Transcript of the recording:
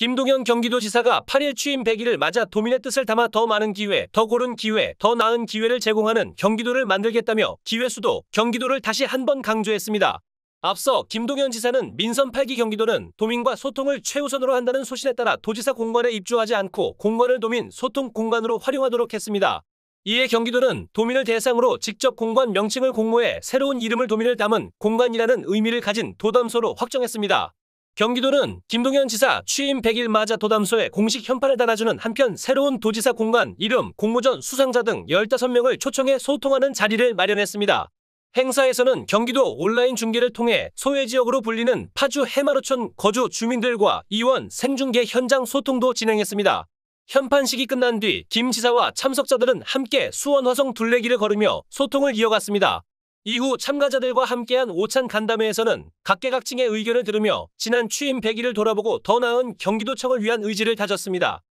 김동현 경기도지사가 8일 취임 100일을 맞아 도민의 뜻을 담아 더 많은 기회, 더 고른 기회, 더 나은 기회를 제공하는 경기도를 만들겠다며 기회수도, 경기도를 다시 한 번 강조했습니다. 앞서 김동현 지사는 민선 8기 경기도는 도민과 소통을 최우선으로 한다는 소신에 따라 도지사 공간에 입주하지 않고 공간을 도민 소통 공간으로 활용하도록 했습니다. 이에 경기도는 도민을 대상으로 직접 공간 명칭을 공모해 새로운 이름을 도민을 담은 공간이라는 의미를 가진 도담소로 확정했습니다. 경기도는 김동현 지사 취임 100일 맞아 도담소에 공식 현판을 달아주는 한편 새로운 도지사 공관 이름, 공모전 수상자 등 15명을 초청해 소통하는 자리를 마련했습니다. 행사에서는 경기도 온라인 중계를 통해 소외 지역으로 불리는 파주 해마루촌 거주 주민들과 이원 생중계 현장 소통도 진행했습니다. 현판식이 끝난 뒤 김 지사와 참석자들은 함께 수원 화성 둘레길을 걸으며 소통을 이어갔습니다. 이후 참가자들과 함께한 오찬 간담회에서는 각계각층의 의견을 들으며 지난 취임 100일을 돌아보고 더 나은 경기도청을 위한 의지를 다졌습니다.